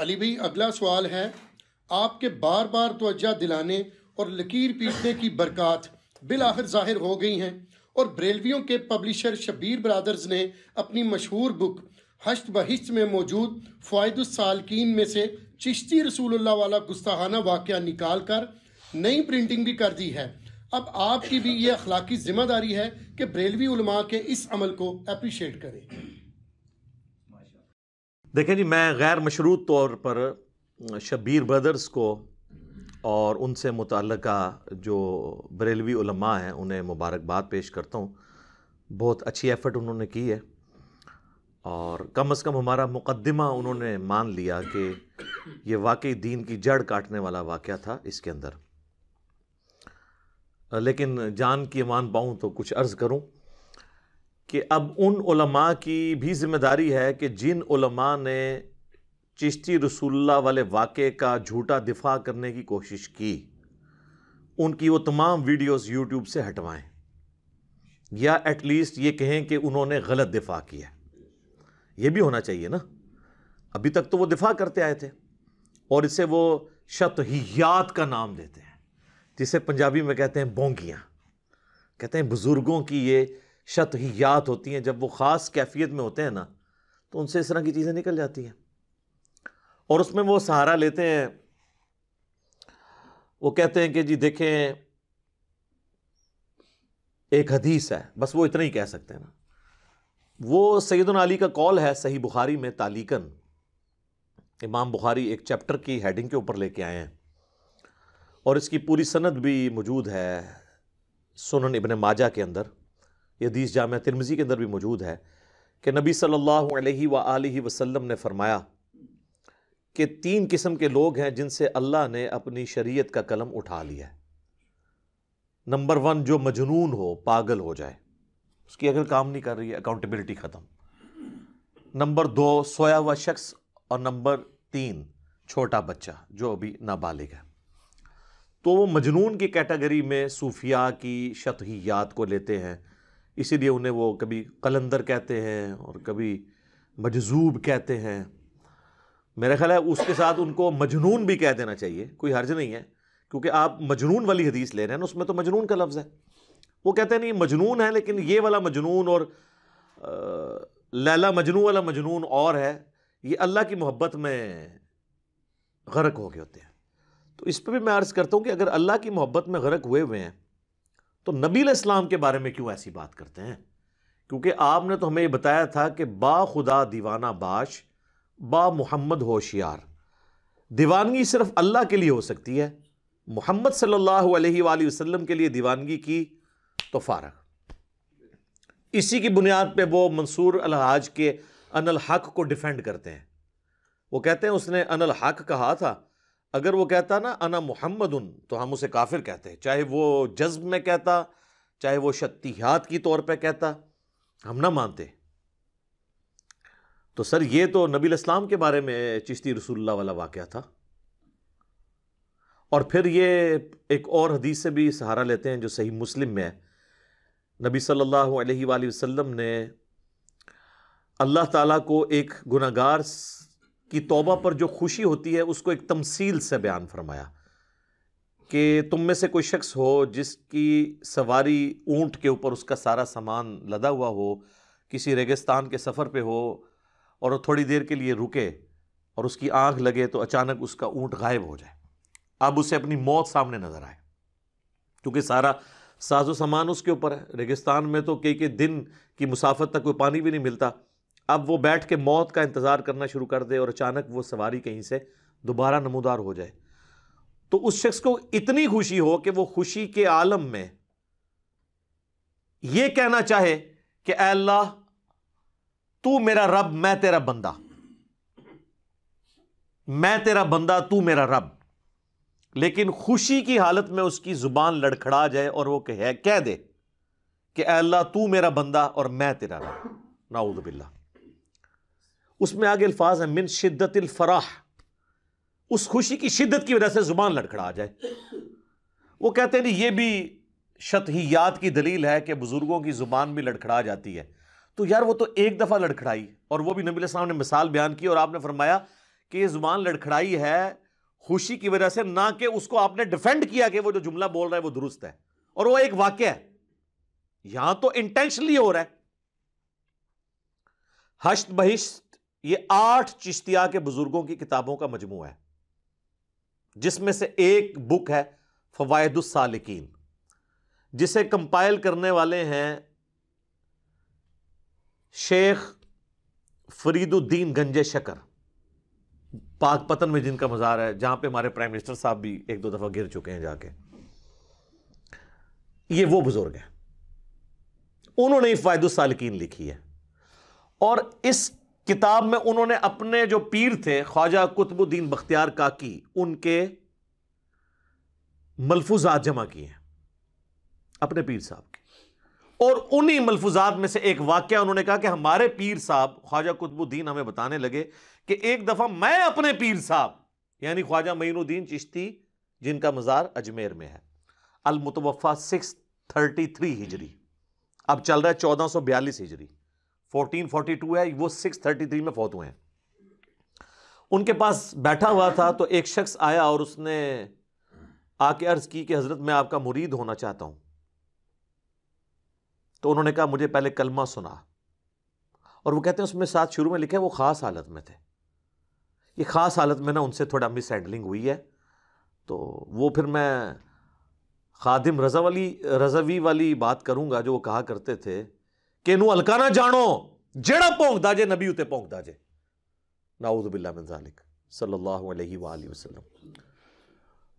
अली भाई अगला सवाल है आपके बार बार तोज्जा दिलाने और लकीर पीटने की बरकत आखिर जाहिर हो गई हैं और ब्रेलवियों के पब्लिशर शबीर ब्रदर्स ने अपनी मशहूर बुक हश्त बहिश्त में मौजूद फ़ायदालकिन में से चिश्ती रसूलुल्लाह वाला गुस्ताहाना वाक़ निकाल कर नई प्रिंटिंग भी कर दी है अब आपकी भी ये अखलाकी जिम्मेदारी है कि ब्रेलवी उलमा के इस अमल को अप्रीशिएट करें देखें जी मैं गैर मशरूत तौर पर शबीर ब्रदर्स को और उनसे मुतल जो बरेलवी उलमा हैं उन्हें मुबारकबाद पेश करता हूँ बहुत अच्छी एफ़र्ट उन्होंने की है और कम अज़ कम हमारा मुकदमा उन्होंने मान लिया कि ये वाकई दीन की जड़ काटने वाला वाक़ था इसके अंदर लेकिन जान की मान पाऊँ तो कुछ अर्ज़ करूँ कि अब उन उलमा की भी जिम्मेदारी है कि जिन उलमा ने चिश्ती रसूल्ला वाले वाक़े का झूठा दिफा करने की कोशिश की उनकी वो तमाम वीडियोस यूट्यूब से हटवाएं या एटलीस्ट ये कहें कि उन्होंने गलत दिफा किया ये भी होना चाहिए ना अभी तक तो वो दिफा करते आए थे और इसे वो शतहियात का नाम देते हैं जिसे पंजाबी में कहते हैं बोंगियाँ कहते हैं बुज़ुर्गों की ये शतहियात होती हैं जब वो ख़ास कैफियत में होते हैं ना तो उनसे इस तरह की चीज़ें निकल जाती हैं और उसमें वो सहारा लेते हैं वो कहते हैं कि जी देखें एक हदीस है बस वो इतना ही कह सकते हैं ना वो सैदन अली का कॉल है सही बुखारी में तालिकन इमाम बुखारी एक चैप्टर की हेडिंग के ऊपर लेके आए हैं और इसकी पूरी सनद भी मौजूद है सुनन इबन माजा के अंदर ये हदीस जाम तिरमजी के अंदर भी मौजूद है कि नबी सल्लल्लाहु अलैहि व वसल्लम ने फरमाया कि तीन किस्म के लोग हैं जिनसे अल्लाह ने अपनी शरीयत का कलम उठा लिया है नंबर वन जो मजनून हो पागल हो जाए उसकी अगर काम नहीं कर रही है अकाउंटेबिलिटी ख़त्म नंबर दो सोया हुआ शख्स और नंबर तीन छोटा बच्चा जो अभी नाबालिग है तो वो मजनून की कैटेगरी में सूफिया की शतहियात को लेते हैं इसीलिए उन्हें वो कभी कलंदर कहते हैं और कभी मजजूब कहते हैं मेरा ख्याल है उसके साथ उनको मजनून भी कह देना चाहिए कोई हर्ज नहीं है क्योंकि आप मजनून वाली हदीस ले रहे हैं ना उसमें तो मजनून का लफ्ज़ है वो कहते हैं नहीं मजनून है लेकिन ये वाला मजनून और आ, लैला मजनू वाला मजनून और है ये अल्लाह की मोहब्बत में गर्क हो गए होते हैं तो इस पर भी मैं अर्ज़ करता हूँ कि अगर अल्लाह की मोहब्बत में गर्क हुए हुए हैं तो नबी इस्लाम के बारे में क्यों ऐसी बात करते हैं क्योंकि आपने तो हमें ये बताया था कि बा खुदा दीवाना बाश बा मोहम्मद होशियार दीवानगी सिर्फ अल्लाह के लिए हो सकती है मोहम्मद सल्लल्लाहु अलैहि वसल्लम के लिए दीवानगी की तो फारग इसी की बुनियाद पे वो मंसूर अलहाज के अनल हक को डिफेंड करते हैं वो कहते हैं उसने अनल हक कहा था अगर वो कहता ना अना मोहम्मद उन तो हम उसे काफिर कहते हैं चाहे वो जज्ब में कहता चाहे वो शक्तियात की तौर पर कहता हम ना मानते तो सर ये तो नबी इस्लाम के बारे में चिश्ती रसुल्ला वाला वाक़ था और फिर ये एक और हदीस से भी सहारा लेते हैं जो सही मुस्लिम में है नबी सल्लल्लाहु अलैहि वसल्लम ने अल्लाह ताला को एक गुनागार की तोबा पर जो खुशी होती है उसको एक तमसील से बयान फरमाया कि तुम में से कोई शख्स हो जिसकी सवारी ऊंट के ऊपर उसका सारा सामान लदा हुआ हो किसी रेगिस्तान के सफ़र पे हो और वो थोड़ी देर के लिए रुके और उसकी आंख लगे तो अचानक उसका ऊंट गायब हो जाए अब उसे अपनी मौत सामने नज़र आए क्योंकि सारा साजो सामान उसके ऊपर है रेगिस्तान में तो कई कई दिन की मुसाफत तक कोई पानी भी नहीं मिलता अब वो बैठ के मौत का इंतज़ार करना शुरू कर दे और अचानक वो सवारी कहीं से दोबारा नमोदार हो जाए तो उस शख्स को इतनी खुशी हो कि वो खुशी के आलम में ये कहना चाहे कि अल्लाह तू मेरा रब मैं तेरा बंदा मैं तेरा बंदा तू मेरा रब लेकिन खुशी की हालत में उसकी ज़ुबान लड़खड़ा जाए और वो कहे कह दे कि अल्लाह तू मेरा बंदा और मैं तेरा रब नाउद उसमें आगे अल्फाज है मिन शिद्दत फराह उस खुशी की शिद्दत की वजह से ज़ुबान लड़खड़ा आ जाए वो कहते हैं ये भी शतहियात की दलील है कि बुज़ुर्गों की ज़ुबान भी लड़खड़ा जाती है तो यार वो तो एक दफ़ा लड़खड़ाई और वो भी नबी साहब ने मिसाल बयान की और आपने फरमाया कि ये ज़ुबान लड़खड़ाई है खुशी की वजह से ना कि उसको आपने डिफेंड किया कि वो जो जुमला बोल रहा है वो दुरुस्त है और वो एक वाक्य है यहां तो इंटेंशनली हो रहा है हश्त बहिश्त ये आठ चिश्तिया के बुजुर्गों की किताबों का मजमू है जिसमें से एक बुक है फवायदुसालिकीन जिसे कंपाइल करने वाले हैं शेख फरीदुद्दीन गंजे शकर पाक पतन में जिनका मज़ार है जहां पे हमारे प्राइम मिनिस्टर साहब भी एक दो दफ़ा गिर चुके हैं जाके ये वो बुज़ुर्ग हैं उन्होंने फ़ायदुसालकिन लिखी है और इस किताब में उन्होंने अपने जो पीर थे ख्वाजा कुतबुद्दीन बख्तियार काकी उनके मलफूजात जमा किए हैं अपने पीर साहब के और उन्हीं मलफूजात में से एक वाक्य उन्होंने कहा कि हमारे पीर साहब ख्वाजा कुतबुद्दीन हमें बताने लगे कि एक दफ़ा मैं अपने पीर साहब यानी ख्वाजा मईनुद्दीन चिश्ती जिनका मज़ार अजमेर में है अलमुतवफ़ा सिक्स थर्टी थ्री हिजरी अब चल रहा है चौदह सौ बयालीस हिजरी 1442 है वो 633 में फौत हुए हैं उनके पास बैठा हुआ था तो एक शख्स आया और उसने आके अर्ज की कि हज़रत मैं आपका मुरीद होना चाहता हूं तो उन्होंने कहा मुझे पहले कलमा सुना और वो कहते हैं उसमें साथ शुरू में लिखा है वो ख़ास हालत में थे ये ख़ास हालत में ना उनसे थोड़ा मिस हैंडलिंग हुई है तो वो फिर मैं खादिम रजा वाली रजवी वाली बात करूंगा जो वो कहा करते थे कि ਇਹਨੂੰ ਹਲਕਾ ਨਾ ਜਾਣੋ ਜਿਹੜਾ ਭੌਂਕਦਾ ਜੇ ਨਬੀ ਉਤੇ ਭੌਂਕਦਾ ਜੇ नाउद बिल्ला मंजालिक सल्लल्लाहु अलैहि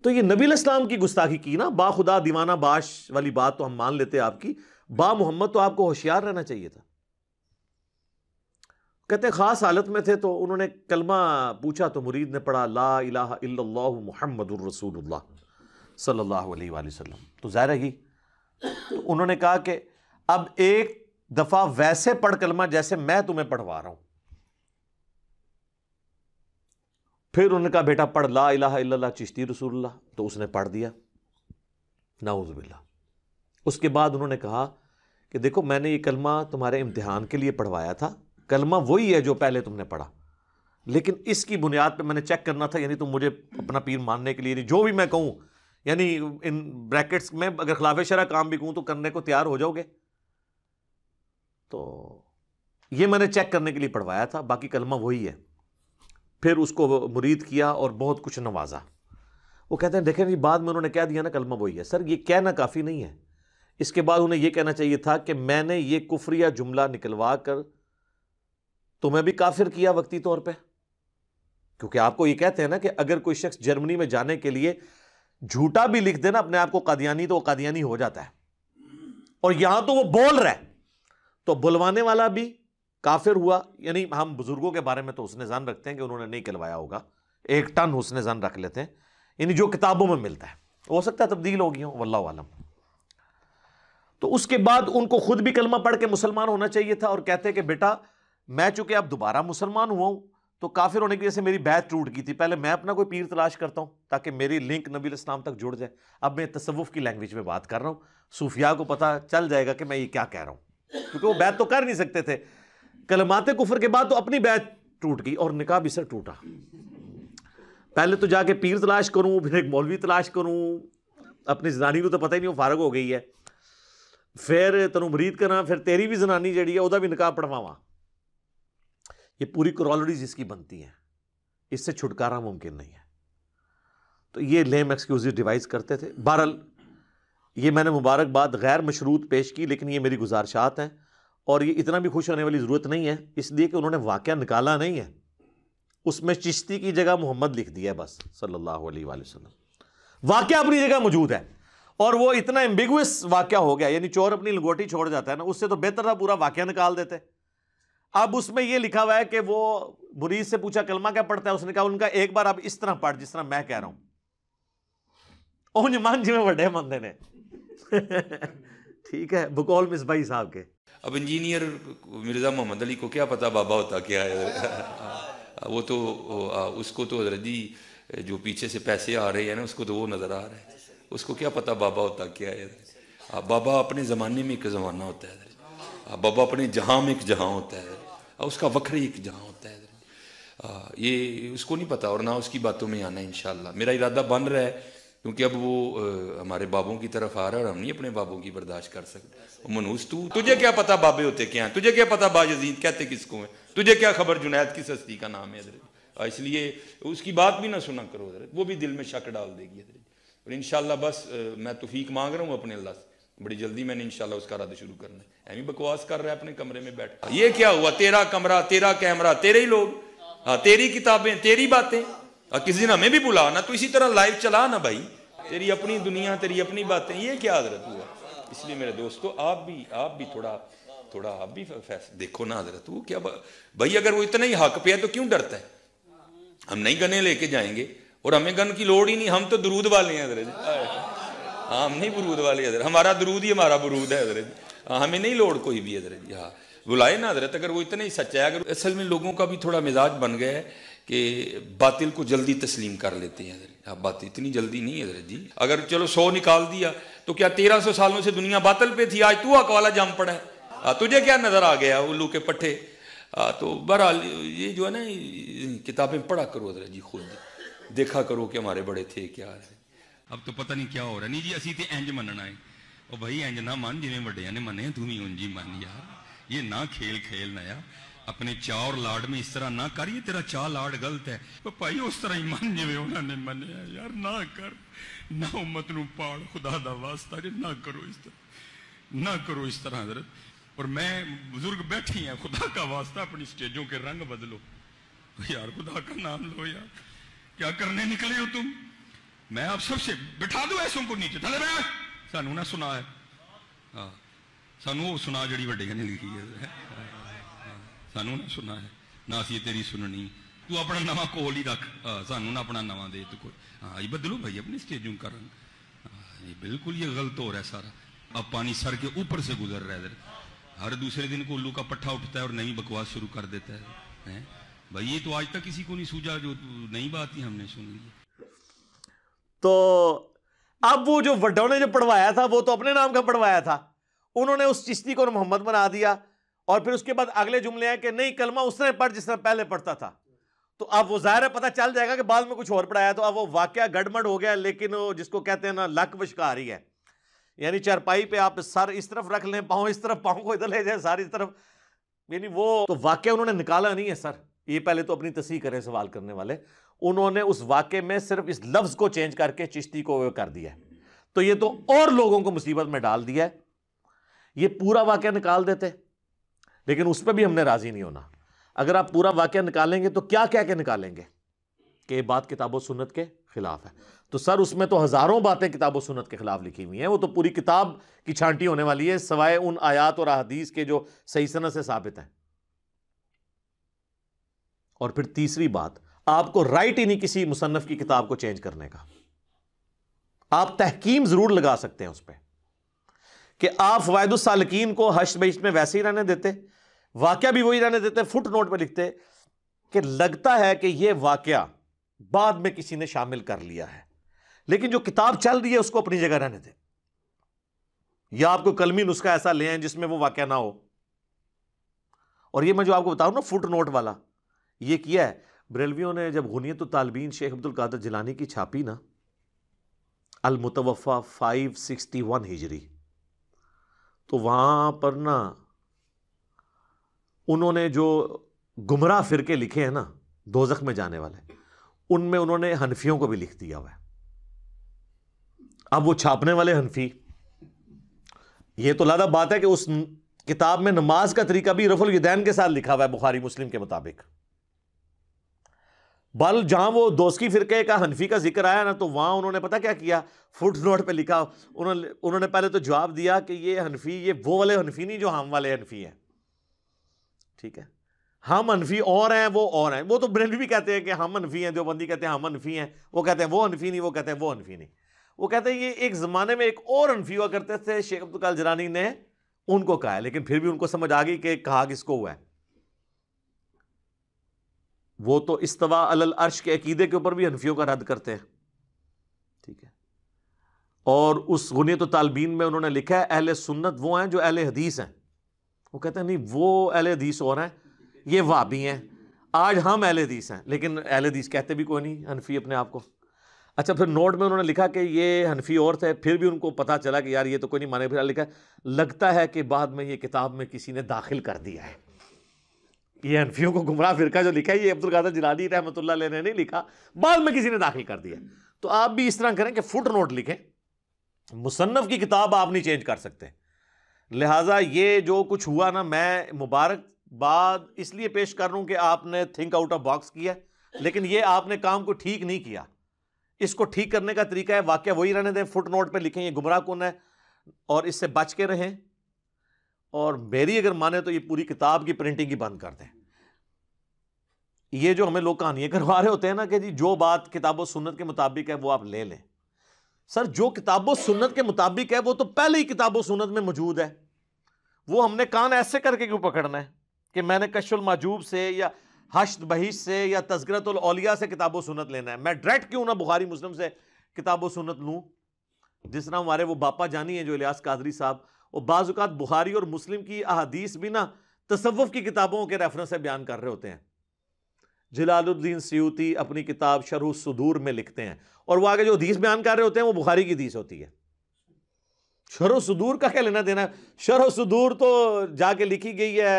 तो ये नबी इस्लाम की गुस्ताखी की ना बा खुदा दीवाना बाश वाली बात तो हम मान लेते आपकी बा मोहम्मद तो आपको होशियार रहना चाहिए था कहते ख़ास हालत में थे तो उन्होंने कलमा पूछा तो मुरीद ने पढ़ा ला इलाहा मोहम्मद मुहम्मदुर रसूलुल्लाह सल्लल्लाहु अलैहि वसल्लम तो ज़ाहिर ही तो उन्होंने कहा कि अब एक दफा वैसे पढ़ कलमा जैसे मैं तुम्हें पढ़वा रहा हूं फिर उनका बेटा पढ़ ला इला इल्ला चिश्ती रसूल्ला तो उसने पढ़ दिया नाउजबिल्ला उसके बाद उन्होंने कहा कि देखो मैंने ये कलमा तुम्हारे इम्तिहान के लिए पढ़वाया था कलमा वही है जो पहले तुमने पढ़ा लेकिन इसकी बुनियाद पर मैंने चेक करना था यानी तुम मुझे अपना पीर मानने के लिए जो भी मैं कहूँ यानी इन ब्रैकेट्स में अगर खिलाफ शरा काम भी कहूँ तो करने को तैयार हो जाओगे तो ये मैंने चेक करने के लिए पढ़वाया था बाकी कलमा वही है फिर उसको मुरीद किया और बहुत कुछ नवाजा वो कहते हैं देखें जी बाद में उन्होंने कह दिया ना कलमा वही है सर ये कहना काफ़ी नहीं है इसके बाद उन्हें यह कहना चाहिए था कि मैंने ये कुफरिया जुमला निकलवा कर तुम्हें भी काफिर किया वक्ती तौर पर क्योंकि आपको ये कहते हैं ना कि अगर कोई शख्स जर्मनी में जाने के लिए झूठा भी लिख देना अपने आप को कादियानी तो वो कादियानी हो जाता है और यहां तो वो बोल रहा है तो बुलवाने वाला भी काफिर हुआ यानी हम बुज़ुर्गों के बारे में तो उसने जान रखते हैं कि उन्होंने नहीं कलवाया होगा एक टन उसने जान रख लेते हैं यानी जो किताबों में मिलता है हो सकता है तब्दील हो गई हो वल्ला आलम तो उसके बाद उनको खुद भी कलमा पढ़ के मुसलमान होना चाहिए था और कहते कि बेटा मैं चूंकि अब दोबारा मुसलमान हुआ हूँ तो काफिर होने की वजह से मेरी बैत टूट गई थी पहले मैं अपना कोई पीर तलाश करता हूँ ताकि मेरी लिंक नबी इस्लाम तक जुड़ जाए अब मैं तसवुफ़ की लैंग्वेज में बात कर रहा हूँ सूफिया को पता चल जाएगा कि मैं ये क्या कह रहा हूँ क्योंकि वो बैत तो कर नहीं सकते थे कलमाते कुफर के बाद तो अपनी बैत टूट गई और निकाह भी सर टूटा पहले तो जाके पीर तलाश करूं फिर एक मौलवी तलाश करूं अपनी जनानी को तो पता ही नहीं वो फारग हो गई है फिर तेन मरीद करा फिर तेरी भी जनानी जी है भी निकाह पढ़वा ये पूरी क्रॉलरी जिसकी बनती है इससे छुटकारा मुमकिन नहीं है तो ये लेम एक्सक्यूज डिवाइस करते थे बहरल ये मैंने मुबारकबाद गैर मशरूत पेश की लेकिन ये मेरी गुजारशात हैं और ये इतना भी खुश होने वाली ज़रूरत नहीं है इसलिए कि उन्होंने वाक़ निकाला नहीं है उसमें चिश्ती की जगह मोहम्मद लिख दिया है बस सल्लल्लाहु अलैहि वसल्लम वाक़ अपनी जगह मौजूद है और वो इतना एम्बिगुअस वाक्य हो गया यानी चोर अपनी लंगोटी छोड़ जाता है ना उससे तो बेहतर था पूरा वाक़ निकाल देते अब उसमें ये लिखा हुआ है कि वो मुरीद से पूछा कलमा क्या पढ़ता है उसने कहा उनका एक बार आप इस तरह पढ़ जिस तरह मैं कह रहा हूँ ओंज मान जी में वे बंदे ने ठीक है बकौल मिस भाई साहब के अब इंजीनियर मिर्ज़ा मोहम्मद अली को क्या पता बाबा होता क्या है वो तो उसको तो हजरत जी जो पीछे से पैसे आ रहे हैं ना उसको तो वो नज़र आ रहा है उसको क्या पता बाबा होता क्या है बाबा अपने ज़माने में एक ज़माना होता है बाबा अपने जहाँ में एक जहाँ होता है उसका वक्र एक जहाँ होता है ये उसको नहीं पता और ना उसकी बातों में आना है मेरा इरादा बन रहा है क्योंकि अब वो आ, हमारे बाबों की तरफ आ रहा है और हम नहीं अपने बाबों की बर्दाश्त कर सकते मनुष तू तुझे क्या पता बाबे होते क्या है तुझे क्या पता बाजीद कहते किसको है तुझे क्या खबर जुनैद की सस्ती का नाम है इसलिए उसकी बात भी ना सुना करो हजरत वो भी दिल में शक डाल देगी हजरत और इन बस मैं तोफीक मांग रहा हूँ अपने अल्लाह से बड़ी जल्दी मैंने इनशाला उसका रद्द शुरू करना है एमी बकवास कर रहा है अपने कमरे में बैठ ये क्या हुआ तेरा कमरा तेरा कैमरा तेरे ही लोग हाँ तेरी किताबें तेरी बातें किसी दिन हमें भी बुला ना तो इसी तरह लाइव चला ना भाई तेरी अपनी दुनिया तेरी अपनी बातें ये क्या हजरत हुआ इसलिए मेरे दोस्तों आप भी आप भी थोड़ा थोड़ा आप भी देखो ना हजरत वो क्या भाई अगर वो इतना ही हक पे है तो क्यों डरता है हम नहीं गने लेके जाएंगे और हमें गन की लोड़ ही नहीं हम तो दरूद वाले हैं हजरत हाँ हम नहीं बरूद वाले हजरत हमारा दरूद ही हमारा बरूद है हजरत हाँ, हमें नहीं लोड़ कोई भी हजरत हाँ बुलाए ना हजरत अगर वो इतना ही सच्चा है अगर असल में लोगों का भी थोड़ा मिजाज बन गया है कि बातिल को जल्दी तस्लीम कर लेते हैं अब हाँ, बात इतनी जल्दी नहीं है हजरत जी अगर चलो सौ निकाल दिया तो क्या तेरह सौ सालों से दुनिया बातल पे थी आज तू वाला जाम पड़ा है आ, हाँ, तुझे क्या नजर आ गया उल्लू के पट्टे हाँ, तो बहरहाल ये जो है ना किताबें पढ़ा करो हजरत जी खुद देखा करो कि हमारे बड़े थे क्या है अब तो पता नहीं क्या हो रहा नहीं जी असी तो इंज मनना है ओ भाई इंज ना मन जिमें व्डिया ने मने तू भी उंजी ही मन यार ये ना खेल खेल ना यार अपने चा और लाड में इस तरह ना कर ये तेरा चा लाड गलत है पर तो भाई उस तरह ही मन जिम्मे उन्होंने मन यार ना कर ना उम्मत न पाड़ खुदा का वास्ता जी ना करो इस तरह ना करो इस तरह हजरत और मैं बुजुर्ग बैठी हैं खुदा का वास्ता अपनी स्टेजों के रंग बदलो यार खुदा का नाम लो यार क्या करने निकले हो तुम मैं आप सबसे बिठा दो ऐसों को नीचे थले बैठ सानू ना सुना है हाँ सानू वो सुना जड़ी वे लिखी है सानू ਨਾ ਸੁਣਨਾ है ना असी तेरी सुननी तू अपना नवा कोल ही रख सानू ना अपना नवा दे तू कोई हाँ ये बदलो भाई अपनी स्टेजिंग कर ये बिल्कुल ये गलत हो रहा है सारा अब पानी सर के ऊपर से गुजर रहा है इधर हर दूसरे दिन को उल्लू का पट्ठा उठता है और नई बकवास शुरू कर देता है हैं भाई ये तो आज तक किसी को नहीं सूझा जो नई बात ही हमने सुन ली तो अब वो जो वड्डों ने जो पढ़वाया था वो तो अपने नाम का पढ़वाया था उन्होंने उस चिश्ती को मोहम्मद बना दिया और फिर उसके बाद अगले जुमले हैं कि नहीं कलमा उसने पढ़ जिस तरह पहले पढ़ता था तो अब वो ज़ाहिर है पता चल जाएगा कि बाद में कुछ और पढ़ाया तो अब वो वाक्य गड़मड़ हो गया लेकिन वो जिसको कहते हैं ना लक वशकारी है यानी चारपाई पे आप सर इस तरफ रख लें पाओ इस तरफ पाओ को इधर ले जाए सर इस तरफ यानी वो तो वाक्य उन्होंने निकाला नहीं है सर ये पहले तो अपनी तस्ह करें सवाल करने वाले उन्होंने उस वाक्य में सिर्फ इस लफ्ज़ को चेंज करके चिश्ती को कर दिया तो ये तो और लोगों को मुसीबत में डाल दिया है ये पूरा वाक्य निकाल देते लेकिन उस पर भी हमने राज़ी नहीं होना अगर आप पूरा वाक्य निकालेंगे तो क्या कह के निकालेंगे कि बात किताब सुनत के ख़िलाफ़ है तो सर उसमें तो हज़ारों बातें किताब सुनत के ख़िलाफ़ लिखी हुई हैं वो तो पूरी किताब की छांटी होने वाली है सवाए उन आयात और अहदीस के जो सही सनत से साबित हैं और फिर तीसरी बात आपको राइट ही नहीं किसी मुसनफ़ की किताब को चेंज करने का आप तहकीम ज़रूर लगा सकते हैं उस पर कि आप फ़वायदुलसालकिन को हश बहिश में वैसे ही रहने देते वाक्य भी वही रहने देते फुट नोट पर लिखते कि लगता है कि यह वाक्य बाद में किसी ने शामिल कर लिया है लेकिन जो किताब चल रही है उसको अपनी जगह रहने दे या आपको कलमी नुस्खा ऐसा ले आए जिसमें वो वाक्य ना हो और यह मैं जो आपको बता रहा ना फुट नोट वाला यह किया है ब्रेलवियों ने जब तो तालबीन शेख अब्दुल कादर जिलानी की छापी ना अलमुतवफ़ा फाइव सिक्सटी वन हिजरी तो वहां पर ना उन्होंने जो गुमराह फिरके लिखे हैं ना दोजख में जाने वाले उनमें उन्होंने हनफियों को भी लिख दिया हुआ है अब वो छापने वाले हनफी ये तो लादा बात है कि उस किताब में नमाज का तरीका भी रफुल यदैन के साथ लिखा हुआ है बुखारी मुस्लिम के मुताबिक बल जहां वो दोस्ती फिरके का हनफी का जिक्र आया ना तो वहां उन्होंने पता क्या किया फुट नोट पर लिखा उन्होंने उन्होंने पहले तो जवाब दिया कि ये हनफी ये वो वाले हनफी नहीं जो हम वाले हनफी हैं ठीक है हम अनफी और हैं वो और हैं वो तो ब्रेलवी भी कहते हैं कि हम अनफी हैं देवबंदी कहते हैं हम अनफी हैं वो कहते हैं वो अनफी नहीं वो कहते हैं वो अनफी नहीं वो कहते हैं ये एक ज़माने में एक और अनफी हुआ करते थे शेख अब्दुल काल जरानी ने उनको कहा है लेकिन फिर भी उनको समझ आ गई कि कहा किसको हुआ है वो तो इस्तवा अल अर्श के अकीदे के ऊपर भी अनफियों का रद्द करते हैं ठीक है और उस गुनीत तो तालबीन में उन्होंने लिखा है अहल सुन्नत वो हैं जो अहल हदीस हैं वो कहते हैं नहीं वो एल हदीस और हैं ये वाबी हैं आज हम एल हदीस हैं लेकिन एल हदीस कहते भी कोई नहीं हनफी अपने आप को अच्छा फिर नोट में उन्होंने लिखा कि ये हनफी और थे फिर भी उनको पता चला कि यार ये तो कोई नहीं माने फिर लिखा लगता है कि बाद में ये किताब में किसी ने दाखिल कर दिया है ये हनफियों को गुमराह फिरका जो लिखा है ये अब्दुल कादर जिलानी रहमत ने नहीं लिखा बाद में किसी ने दाखिल कर दिया तो आप भी इस तरह करें कि फुट नोट लिखें मुसन्फ़ की किताब आप नहीं चेंज कर सकते लिहाजा ये जो कुछ हुआ ना मैं मुबारकबाद इसलिए पेश कर रहा हूँ कि आपने थिंक आउट ऑफ बॉक्स किया लेकिन ये आपने काम को ठीक नहीं किया इसको ठीक करने का तरीका है वाक्य वही रहने दें फुट नोट पर लिखें ये गुमराह कौन है और इससे बच के रहें और मेरी अगर माने तो ये पूरी किताब की प्रिंटिंग ही बंद कर दें ये जो हमें लोग कहानियाँ करवा रहे होते हैं ना कि जी जो बात किताबों सुन्नत के मुताबिक है वो आप ले लें सर जो किताबों सुनत के मुताबिक है वो तो पहले ही किताबों सुनत में मौजूद है वो हमने कान ऐसे करके क्यों पकड़ना है कि मैंने कशुल माजूब से या हश्त बहिश से या तस्करतलिया से किताबों सुनत लेना है मैं डायरेक्ट क्यों ना बुखारी मुस्लिम से किताबों सुनत लूँ जिस तरह हमारे वो बापा जानी हैं जो इलियास कादरी साहब वो बाज़ात बुखारी और मुस्लिम की अहादीस भी ना तसवुफ़ की किताबों के रेफरेंस से बयान कर रहे होते हैं जलालुद्दीन सयूती अपनी किताब शरह सदूर में लिखते हैं और वो आगे जो हदीस बयान कर रहे होते हैं वो बुखारी की हदीस होती है शरह सदूर का क्या लेना देना शरह सदूर तो जाके लिखी गई है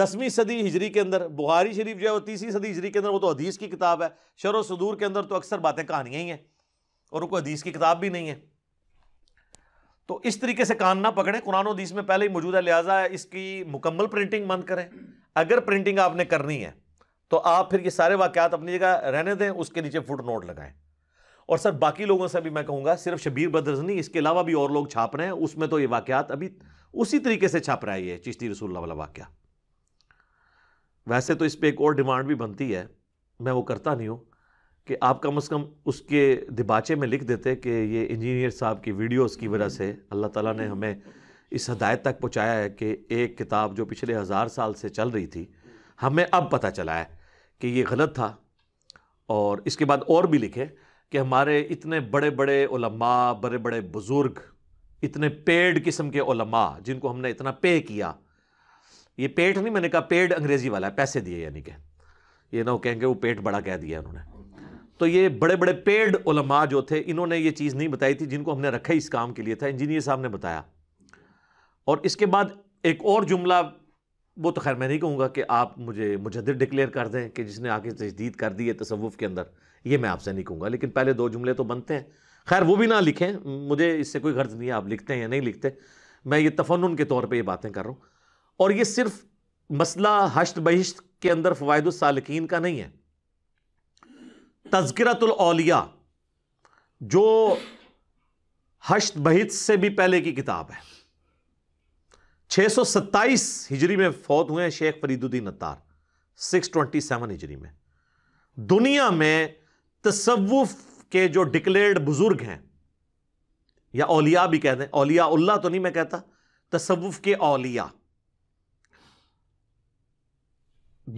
दसवीं सदी हिजरी के अंदर बुहारी शरीफ जो है वो तीसरी सदी हिजरी के अंदर वो तो हदीस की किताब है शर सदूर के अंदर तो अक्सर बातें कहानियाँ ही हैं और उनको हदीस की किताब भी नहीं है तो इस तरीके से कान ना पकड़ें कुरान हदीस में पहले ही मौजूद है लिहाजा इसकी मुकम्मल प्रिंटिंग बंद करें अगर प्रिंटिंग आपने करनी है तो आप फिर ये सारे वाक़त अपनी जगह रहने दें उसके नीचे फुट नोट लगाएं और सर बाकी लोगों से भी मैं कहूँगा सिर्फ शबीर ब्रदर्स नहीं इसके अलावा भी और लोग छाप रहे हैं उसमें तो ये वाक़त अभी उसी तरीके से छाप रहा है ये चिश्ती रसूल्ला वाला वाक़ वैसे तो इस पर एक और डिमांड भी बनती है मैं वो करता नहीं हूँ कि आप कम अज़ कम उसके दिबाचे में लिख देते कि ये इंजीनियर साहब की वीडियोज़ की वजह से अल्लाह तला ने हमें इस हदायत तक पहुँचाया है कि एक किताब जो पिछले हज़ार साल से चल रही थी हमें अब पता चला है कि ये गलत था और इसके बाद और भी लिखे कि हमारे इतने बड़े बड़े ओलमा बड़े बड़े बुज़ुर्ग इतने पेड किस्म के ओलमा जिनको हमने इतना पे किया ये पेट नहीं मैंने कहा पेड अंग्रेज़ी वाला है पैसे दिए यानी कि ये ना वो कहेंगे वो पेट बड़ा कह दिया उन्होंने तो ये बड़े बड़े पेड ओलमा जो थे इन्होंने ये चीज़ नहीं बताई थी जिनको हमने रखा इस काम के लिए था इंजीनियर साहब ने बताया और इसके बाद एक और जुमला वो तो खैर मैं नहीं कहूँगा कि आप मुझे मुजद डिक्लेयर कर दें कि जिसने आके तजदीद कर दी है तसवुफ़ के अंदर ये मैं आपसे नहीं कहूँगा लेकिन पहले दो जुमले तो बनते हैं खैर वो भी ना लिखें मुझे इससे कोई गर्ज नहीं है आप लिखते हैं या नहीं लिखते मैं ये तफन के तौर पर ये बातें कर रहा हूँ और ये सिर्फ मसला हश्त बहिश्त के अंदर फ़वाद का नहीं है तस्करतलिया जो हश्त बहित से भी पहले की किताब है 627 हिजरी में फौत हुए हैं शेख फरीदुद्दीन अतार 627 हिजरी में दुनिया में तसवुफ के जो डिक्लेयर्ड बुजुर्ग हैं या औलिया भी कहते हैं औलिया उल्लाह तो नहीं मैं कहता तसवुफ के औलिया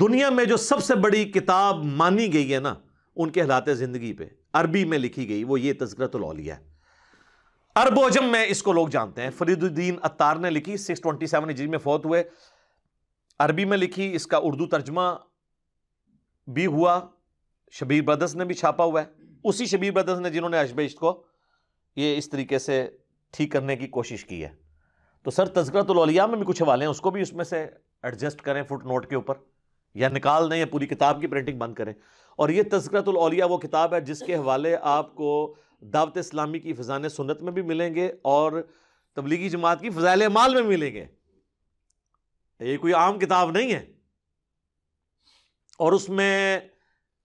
दुनिया में जो सबसे बड़ी किताब मानी गई है ना उनके हालात ज़िंदगी पे अरबी में लिखी गई वो ये तस्करतौलिया है अरबोजम में इसको लोग जानते हैं फरीदुद्दीन अत्तार ने लिखी 627 ट्वेंटी सेवन ईजी में फौत हुए अरबी में लिखी इसका उर्दू तर्जमा भी हुआ शबीर ब्रदर्स ने भी छापा हुआ है उसी शबीर ब्रदर्स ने जिन्होंने अशबेश को ये इस तरीके से ठीक करने की कोशिश की है तो सर तस्करतलिया में भी कुछ हवाले हैं उसको भी उसमें से एडजस्ट करें फुट नोट के ऊपर या निकाल दें या पूरी किताब की प्रिंटिंग बंद करें और ये तस्करतलिया वो किताब है जिसके हवाले आपको दावत इस्लामी की फ़िज़ान सुनत में भी मिलेंगे और तबलीगी जमात की फ़ज़ाइल माल में मिलेंगे ये कोई आम किताब नहीं है और उसमें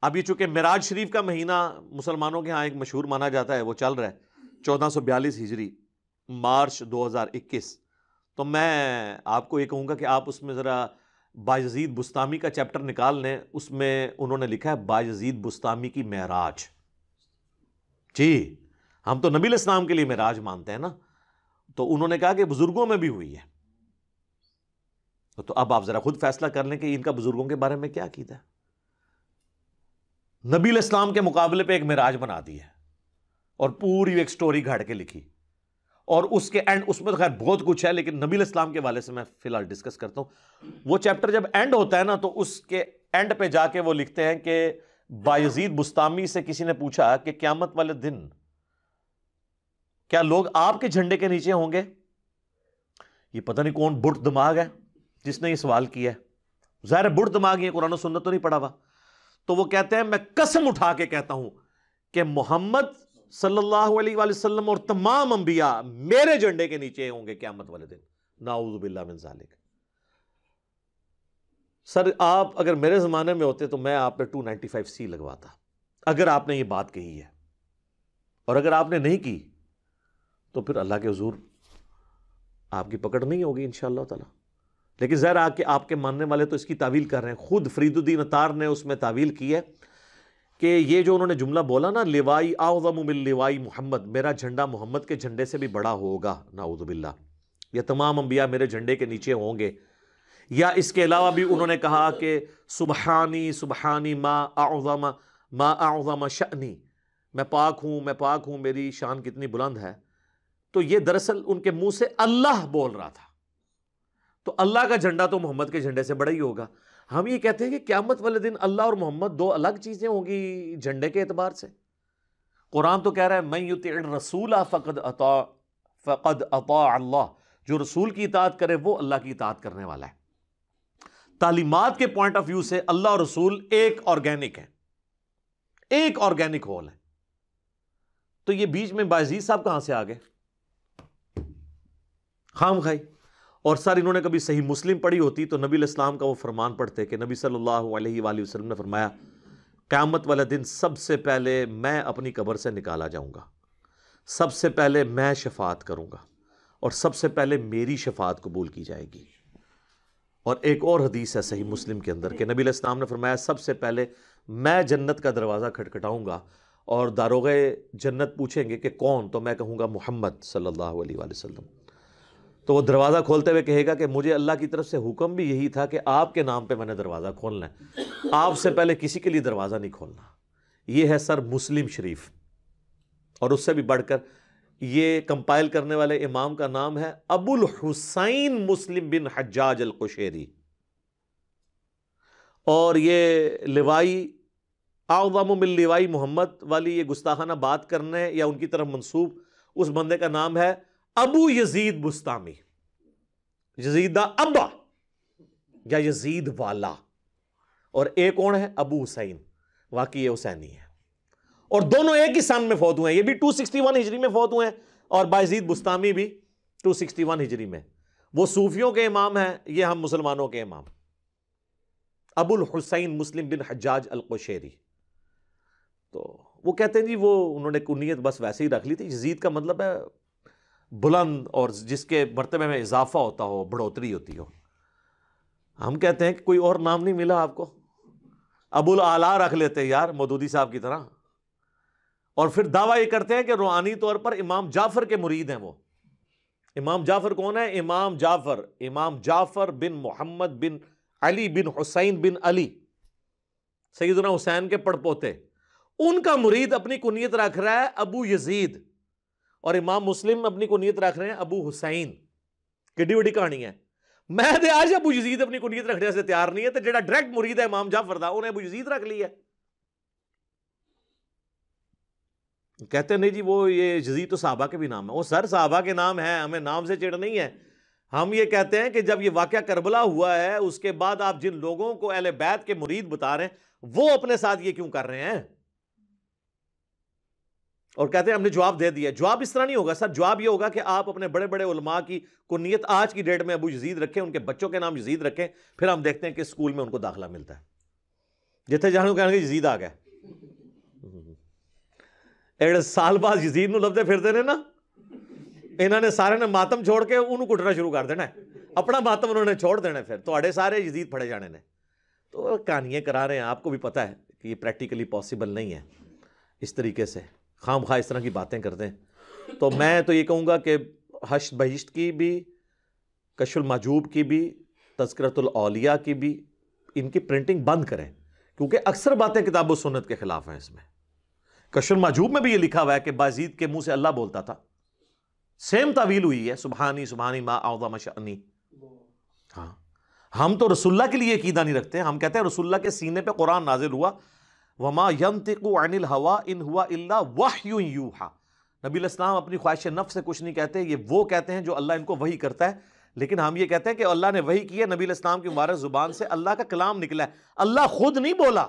अभी चूँकि मराज शरीफ का महीना मुसलमानों के यहाँ एक मशहूर माना जाता है वो चल रहा है चौदह सौ बयालीस हिजरी मार्च दो हज़ार इक्कीस तो मैं आपको ये कहूँगा कि आप उसमें ज़रा बाजीद बुस्तामी का चैप्टर निकाल लें उसमें उन्होंने लिखा है बाजीद बुस्तामी की महराज जी हम तो नबी इस्लाम के लिए मेराज मानते हैं ना तो उन्होंने कहा कि बुजुर्गों में भी हुई है तो अब आप ज़रा खुद फैसला कर लें कि इनका बुजुर्गों के बारे में क्या अकीदा है नबी इस्लाम के मुकाबले पे एक मराज बना दी है और पूरी एक स्टोरी घाट के लिखी और उसके एंड उसमें तो खैर बहुत कुछ है लेकिन नबी इस्लाम के वाले से मैं फिलहाल डिस्कस करता हूँ वो चैप्टर जब एंड होता है ना तो उसके एंड पे जाके वो लिखते हैं कि बायजीद बुस्तामी से किसी ने पूछा कि क्यामत वाले दिन क्या लोग आपके झंडे के नीचे होंगे ये पता नहीं कौन बुढ़ दिमाग है जिसने ये सवाल किया है जहर बुढ़ दिमाग ये कुरान सुनना तो नहीं पड़ा हुआ तो वो कहते हैं मैं कसम उठा के कहता हूं कि मोहम्मद सल्लल्लाहु अलैहि वसल्लम और तमाम अंबिया मेरे झंडे के नीचे होंगे क्यामत वाले दिन नाउजुबिल्ला मिन जालिक सर आप अगर मेरे ज़माने में होते तो मैं आप पे टू नाइन्टी फाइव सी लगवाता अगर आपने ये बात कही है और अगर आपने नहीं की तो फिर अल्लाह के हजूर आपकी पकड़ नहीं होगी इन तला लेकिन ज़हर आके आपके मानने वाले तो इसकी तावील कर रहे हैं खुद फरीदुद्दीन अतार ने उसमें तावील की है कि ये जो उन्होंने जुमला बोला ना लिवाई आज़मिल लिवाई मोहम्मद मेरा झंडा मोहम्मद के झंडे से भी बड़ा होगा नाउदबिल्ला यह तमाम अम्बिया मेरे झंडे के नीचे होंगे या इसके अलावा भी उन्होंने कहा कि सुबहानी सुबहानी माँ आज़म मा आज़म शनी मैं पाक हूँ मैं पाक हूँ मेरी शान कितनी बुलंद है तो ये दरअसल उनके मुंह से अल्लाह बोल रहा था तो अल्लाह का झंडा तो मोहम्मद के झंडे से बड़ा ही होगा हम ये कहते हैं कि क्यामत वाले दिन अल्लाह और मोहम्मद दो अलग चीज़ें होंगी झंडे के एतबार से कुरान तो कह रहा है मैं युति रसूल फ़कद अता फ़कद अता अल्लाह जो रसूल की इतात करे वो अल्लाह की इतात करने वाला है तालीमत के पॉइंट ऑफ व्यू से अल्लाह और रसूल एक ऑर्गेनिक है एक ऑर्गेनिक होल है तो ये बीच में बाजीज साहब कहां से आ गए खाम खाई और सर इन्होंने कभी सही मुस्लिम पढ़ी होती तो नबी इस्लाम का वो फरमान पढ़ते कि नबी सल्लल्लाहु अलैहि वसल्लम ने फरमाया क़्यामत वाला दिन सबसे पहले मैं अपनी कबर से निकाला जाऊंगा सबसे पहले मैं शफात करूंगा और सबसे पहले मेरी शफात कबूल की जाएगी और एक और हदीस है सही मुस्लिम के अंदर कि नबी इस्लाम ने फरमाया सबसे पहले मैं जन्नत का दरवाज़ा खटखटाऊँगा और दारोगे जन्नत पूछेंगे कि कौन तो मैं कहूँगा मोहम्मद सल्ला अलैहि तो वो दरवाज़ा खोलते हुए कहेगा कि मुझे अल्लाह की तरफ से हुक्म भी यही था कि आपके नाम पे मैंने दरवाज़ा खोलना है आपसे पहले किसी के लिए दरवाज़ा नहीं खोलना ये है सर मुस्लिम शरीफ और उससे भी बढ़कर ये कंपाइल करने वाले इमाम का नाम है अबुल हुसैन मुस्लिम बिन हजाज अल कुशेरी और ये लिवाई आवामिलवाई मोहम्मद वाली ये गुस्ताखाना बात करने या उनकी तरफ मंसूब उस बंदे का नाम है अबू यजीद बुस्तामी यजीदा अब्बा या यजीद वाला और एक कौन है अबू हुसैन वाकई ये हुसैनी है और दोनों एक ही सन में फौत हुए हैं ये भी 261 हिजरी में फौत हुए हैं और बाजीद बुस्तामी भी 261 हिजरी में वो सूफियों के इमाम हैं ये हम मुसलमानों के इमाम अबुल हुसैन मुस्लिम बिन हजाज अलकोशेरी तो वो कहते हैं जी वो उन्होंने कुनीत बस वैसे ही रख ली थी जजीद का मतलब है बुलंद और जिसके मरतबे में इजाफा होता हो बढ़ोतरी होती हो हम कहते हैं कि कोई और नाम नहीं मिला आपको अबुल आला रख लेते यार मदूदी साहब की तरह और फिर दावा ये करते हैं कि रूहानी तौर पर इमाम जाफ़र के मुरीद हैं वो इमाम जाफ़र कौन है इमाम जाफ़र इमाम जाफ़र बिन मोहम्मद बिन अली बिन हुसैन बिन अली सईदना हुसैन के पड़पोते उनका मुरीद अपनी कुनीत रख रहा है अबू यजीद और इमाम मुस्लिम अपनी कुनीत रख रहे हैं अबू हुसैन किडी वड्डी कहानी है मैं आज अबू यजीद अपनी कुनीत रखने से तैयार नहीं है तो जो डायरेक्ट मुरीद है इमाम जाफर का उन्हें अबू यजीद रख लिया है कहते हैं नहीं जी वो ये जजीद तो साहबा के भी नाम है वो सर साहबा के नाम है हमें नाम से चिड़ नहीं है हम ये कहते हैं कि जब ये वाक़ करबला हुआ है उसके बाद आप जिन लोगों को अहल बैत के मुरीद बता रहे हैं वो अपने साथ ये क्यों कर रहे हैं और कहते हैं हमने जवाब दे दिया जवाब इस तरह नहीं होगा सर जवाब ये होगा कि आप अपने बड़े बड़े उलमा की कुनीत आज की डेट में अबू यजीद रखें उनके बच्चों के नाम यजीद रखें फिर हम देखते हैं कि स्कूल में उनको दाखिला मिलता है जिथे जाने कहेंगे यजीद आ गया ਜਿਹੜੇ साल बाद ਯਜ਼ੀਦ ਨੂੰ ਲੱਭਦੇ ਫਿਰਦੇ ਨੇ ਨਾ ਇਹਨਾਂ ਨੇ ਸਾਰਿਆਂ ਨੇ ਮਾਤਮ ਛੋੜ ਕੇ ਉਹਨੂੰ ਕੁੱਟਣਾ ਸ਼ੁਰੂ ਕਰ अपना मातम उन्होंने छोड़ देना फिर थोड़े सारे जदीद फड़े जाने ने तो कहानियाँ करा रहे हैं आपको भी पता है कि ये प्रैक्टिकली पॉसिबल नहीं है इस तरीके से खाम खा इस तरह की बातें करते हैं तो मैं तो ये कहूँगा कि हश बहिश्त की भी कशुल माजूब की भी तस्करतुल औलिया की भी इनकी प्रिंटिंग बंद करें क्योंकि अक्सर बातें किताबों सुनत के ख़िलाफ़ हैं इसमें कशर माजूब में भी ये लिखा हुआ है कि बाजीद के मुंह से अल्लाह बोलता था सेम तावील हुई है सुबहानी सुबहानी माँ आउदा मशानी हाँ हम तो रसुल्ला के लिए कीदा नहीं रखते हम कहते हैं रसुल्ला के सीने पे कुरान नाजिल हुआ वमा यंतिकु अनिल हवा इन हुआ इल्ला वह यू हा नबी इस्लाम अपनी ख्वाहिश नफ से कुछ नहीं कहते ये वो कहते हैं जो अल्लाह इनको वही करता है लेकिन हम ये कहते हैं कि अल्लाह ने वही किया नबी इस्लाम की मुबारक ज़ुबान से अल्लाह का कलाम निकला है अल्लाह खुद नहीं बोला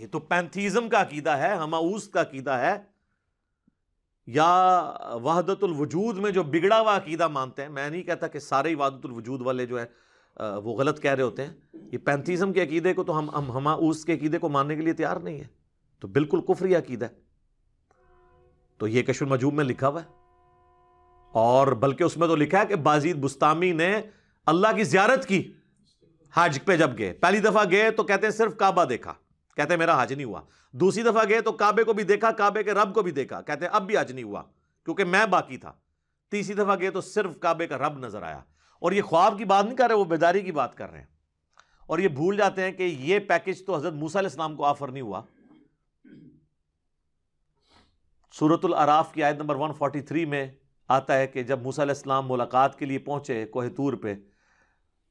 ये तो पैंथीज़म का अकीदा है हमाऊस का अकीदा है या वहदतुल वजूद में जो बिगड़ा हुआ अकीदा मानते हैं मैं नहीं कहता कि सारे ही वहदतुल वजूद वाले जो है वो गलत कह रहे होते हैं ये पैंथीज़म के अकीदे को तो हम हम हमा उस अकीदे को मानने के लिए तैयार नहीं है तो बिल्कुल कुफरी अकीदा है तो ये कशुल मजूब में लिखा हुआ है और बल्कि उसमें तो लिखा है कि बाजीद बुस्तामी ने अल्लाह की जियारत की हाज पे जब गए पहली दफ़ा गए तो कहते हैं सिर्फ काबा देखा कहते मेरा हज नहीं हुआ दूसरी दफ़ा गए तो काबे को भी देखा काबे के रब को भी देखा कहते अब भी हज नहीं हुआ क्योंकि मैं बाकी था तीसरी दफ़ा गए तो सिर्फ काबे का रब नज़र आया और ये ख्वाब की बात नहीं कर रहे वो बेदारी की बात कर रहे हैं और ये भूल जाते हैं कि ये पैकेज तो हज़रत मूसा इस्लाम को ऑफ़र नहीं हुआ सूरतुल अराफ की आयत नंबर 143 में आता है कि जब मूसा इस्लाम मुलाकात के लिए पहुंचे कोहतूर पे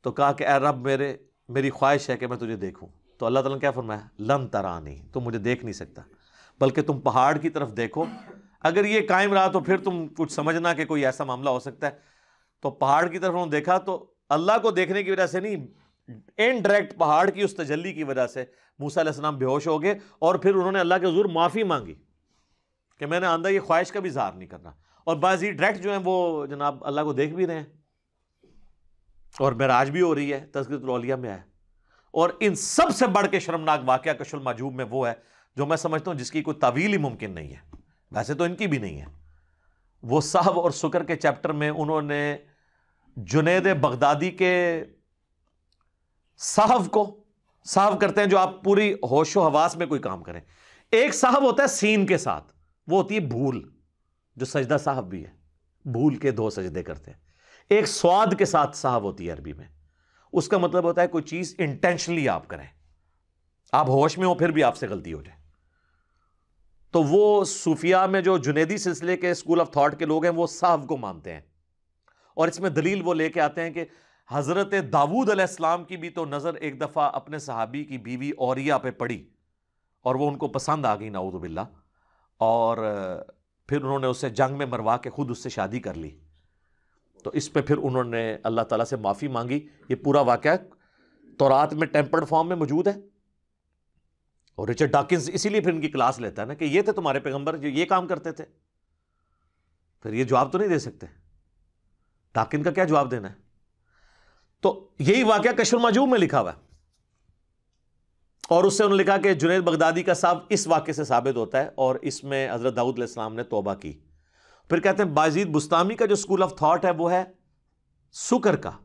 तो कहा कि अरब रब मेरे मेरी ख्वाहिश है कि मैं तुझे देखूँ तो अल्लाह तला ने क्या फरमाया लम नहीं तुम मुझे देख नहीं सकता बल्कि तुम पहाड़ की तरफ देखो अगर ये कायम रहा तो फिर तुम कुछ समझना कि कोई ऐसा मामला हो सकता है तो पहाड़ की तरफ उन्होंने देखा तो अल्लाह को देखने की वजह से नहीं इनडायरेक्ट पहाड़ की उस तजली की वजह से मूसा मूसम बेहोश हो गए और फिर उन्होंने अल्लाह के हजूर माफ़ी मांगी कि मैंने आंदा ये ख्वाहिश का भी इजहार नहीं करना और बाजी डायरेक्ट जो है वो जनाब अल्लाह को देख भी रहे हैं और महराज भी हो रही है तस्करतौलिया में आया और इन सबसे बढ़ के शर्मनाक वाक्य कशुल मजूब में वो है जो मैं समझता हूं जिसकी कोई तवील ही मुमकिन नहीं है वैसे तो इनकी भी नहीं है वो साहब और सुकर के चैप्टर में उन्होंने जुनेद बगदादी के साहब को साहब करते हैं जो आप पूरी होशो हवास में कोई काम करें एक साहब होता है सीन के साथ वो होती है भूल जो सजदा साहब भी है भूल के दो सजदे करते हैं एक स्वाद के साथ साहब होती है अरबी में उसका मतलब होता है कोई चीज इंटेंशनली आप करें आप होश में हो फिर भी आपसे गलती हो जाए तो वो सूफिया में जो जुनेदी सिलसिले के स्कूल ऑफ थॉट के लोग हैं वो साहब को मानते हैं और इसमें दलील वो लेके आते हैं कि हज़रत दाऊद अलैहिस्सलाम की भी तो नज़र एक दफ़ा अपने सहाबी की बीवी औरिया पे पड़ी और वो उनको पसंद आ गई नाऊदबिल्ला और फिर उन्होंने उसे जंग में मरवा के ख़ुद उससे शादी कर ली तो इस पे फिर उन्होंने अल्लाह ताला से माफ़ी मांगी ये पूरा वाक़ तोरात में टेम्पर्ड फॉर्म में मौजूद है और रिचर्ड डाकिस इसीलिए फिर इनकी क्लास लेता है ना कि ये थे तुम्हारे पैगंबर जो ये काम करते थे फिर ये जवाब तो नहीं दे सकते डाकिन का क्या जवाब देना है तो यही वाक़ कशर मजूब में लिखा हुआ है और उससे उन्होंने लिखा कि जुनेद बगदादी का साहब इस वाक्य से साबित होता है और इसमें हज़रत दाऊद ने तोबा की फिर कहते हैं बाजीद बुस्तामी का जो स्कूल ऑफ थॉट है वो है सुकर का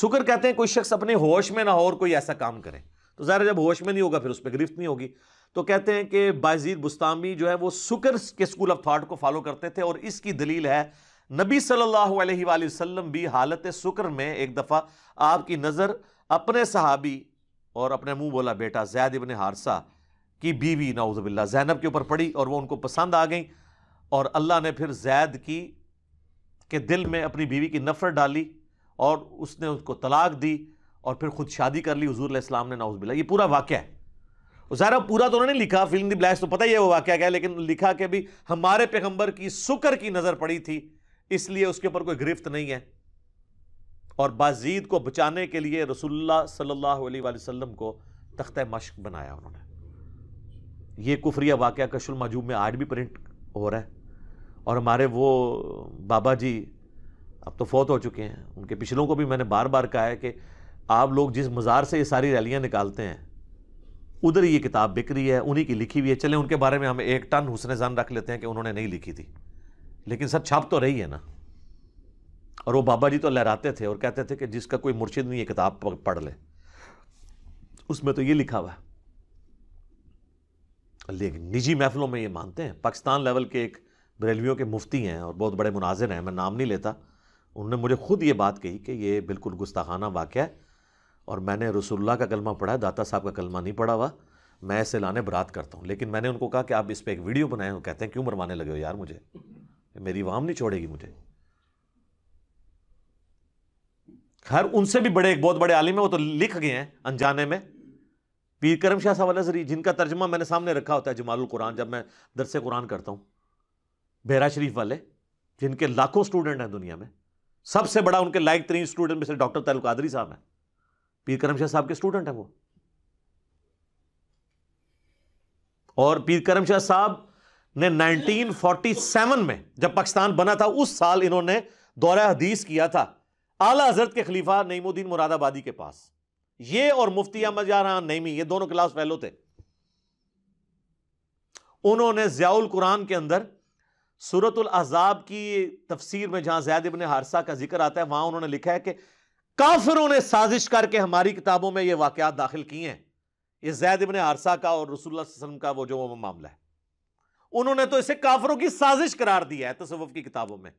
सुकर कहते हैं कोई शख्स अपने होश में ना हो और कोई ऐसा काम करे तो ज़ाहिर जब होश में नहीं होगा फिर उस पर गिरफ्त नहीं होगी तो कहते हैं कि बाजीद बुस्तामी जो है वो सुकर के स्कूल ऑफ थाट को फॉलो करते थे और इसकी दलील है नबी सल्लल्लाहु अलैहि वसल्लम भी हालत सुकर में एक दफ़ा आपकी नज़र अपने सहाबी और अपने मुंह बोला बेटा जैद इबन हारसा की बीवी नाउजबिल्ला जैनब के ऊपर पड़ी और वो उनको पसंद आ गई और अल्लाह ने फिर जैद की के दिल में अपनी बीवी की नफ़रत डाली और उसने उसको तलाक दी और फिर खुद शादी कर ली हजूर इस्लाम ने नाउज बिला ये पूरा वाक़ है ज़ारा पूरा तो उन्होंने लिखा फिल्म दी ब्लैश तो पता ही है वो वाक़ क्या है लेकिन लिखा कि भी हमारे पैगम्बर की सुकर की नज़र पड़ी थी इसलिए उसके ऊपर कोई गिरफ्त नहीं है और बाजीद को बचाने के लिए रसुल्ला सल्ला वसम को तख्त मश्क बनाया उन्होंने ये कुफरिया वाक़ कशुल मजूब में आज भी प्रिंट हो रहा है और हमारे वो बाबा जी अब तो फौत हो चुके हैं उनके पिछलों को भी मैंने बार बार कहा है कि आप लोग जिस मज़ार से ये सारी रैलियाँ निकालते हैं उधर ये किताब बिक रही है उन्हीं की लिखी हुई है चले उनके बारे में हम एक टन हुसन जान रख लेते हैं कि उन्होंने नहीं लिखी थी लेकिन सर छाप तो रही है ना और वो बाबा जी तो लहराते थे और कहते थे कि जिसका कोई मुर्शिद नहीं ये किताब पढ़ ले उसमें तो ये लिखा हुआ है लेकिन निजी महफलों में ये मानते हैं पाकिस्तान लेवल के एक बरेलवियों के मुफ्ती हैं और बहुत बड़े मुनाजिर हैं मैं नाम नहीं लेता उन्होंने मुझे खुद ये बात कही कि ये बिल्कुल गुस्ताखाना वाक़ है और मैंने रसुल्ला का कलमा पढ़ा दाता साहब का कलमा नहीं पढ़ा हुआ मैं ऐसे लाने बरात करता हूँ लेकिन मैंने उनको कहा कि आप इस पर एक वीडियो बनाए कहते हैं क्यों मरवाने लगे हो यार मुझे मेरी वाम नहीं छोड़ेगी मुझे खैर उनसे भी बड़े एक बहुत बड़े आलिम है वो तो लिख गए हैं अनजाने में पीर करम शाह साहब जरिए जिनका तर्जमा मैंने सामने रखा होता है जमालुल कुरान जब मैं दरसे कुरान करता हूँ बहरा शरीफ वाले जिनके लाखों स्टूडेंट हैं दुनिया में सबसे बड़ा उनके लाइक तरीन स्टूडेंट में से डॉक्टर तैल कादरी साहब हैं पीर करम शाह साहब के स्टूडेंट हैं वो और पीर करम शाह साहब ने 1947 में जब पाकिस्तान बना था उस साल इन्होंने दौरा हदीस किया था आला हजरत के खलीफा नईमुद्दीन मुरादाबादी के पास ये और मुफ्ती अहमद जारहान नईमी ये दोनों क्लास फैलो थे उन्होंने जयाउल कुरान के अंदर सूरतुल अहजाब की तफसीर में जहां जैद इबन हारसा का जिक्र आता है वहां उन्होंने लिखा है कि काफिरों ने साजिश करके हमारी किताबों में ये वाकत दाखिल किए हैं इस जैद इबन हारसा का और रसुल्ला वसलम का वो जो वो मामला है उन्होंने तो इसे काफरों की साजिश करार दिया है तसवफ की किताबों में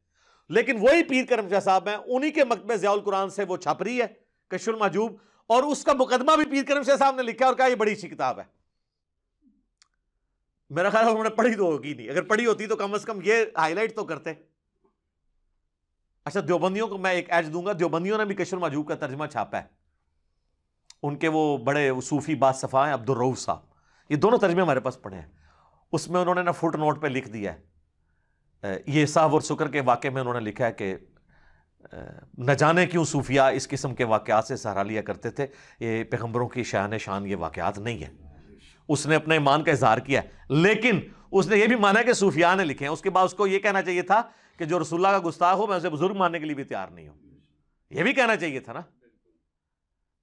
लेकिन वही पीर करम शाह साहब हैं उन्हीं के मकबे जयाल कुरान से वो छप रही है कशुल महजूब और उसका मुकदमा भी पीर करम शाह साहब ने लिखा और कहा यह बड़ी अच्छी किताब है मेरा ख्याल उन्होंने पढ़ी तो होगी नहीं अगर पढ़ी होती तो कम अज कम ये हाईलाइट तो करते अच्छा देवबंदियों को मैं एक ऐज दूंगा देवबंदियों ने भी किशोर माजूब का तर्जमा छापा है उनके वो बड़े वो सूफी बादशफा हैं अब्दुलरऊफ साहब ये दोनों तर्जमे हमारे पास पढ़े हैं उसमें उन्होंने ना फुट नोट पर लिख दिया है ये साहब और शुक्र के वाक़े में उन्होंने लिखा है कि न जाने क्यों सूफिया इस किस्म के वाक़ से सहारा लिया करते थे ये पैगम्बरों की शान शान ये वाक़ नहीं है उसने अपने ईमान का इजहार किया लेकिन उसने ये भी माना कि सूफिया ने लिखे हैं उसके बाद उसको ये कहना चाहिए था कि जो रसुल्ला का गुस्ताख हो मैं उसे बुजुर्ग मानने के लिए भी तैयार नहीं हूं यह भी कहना चाहिए था ना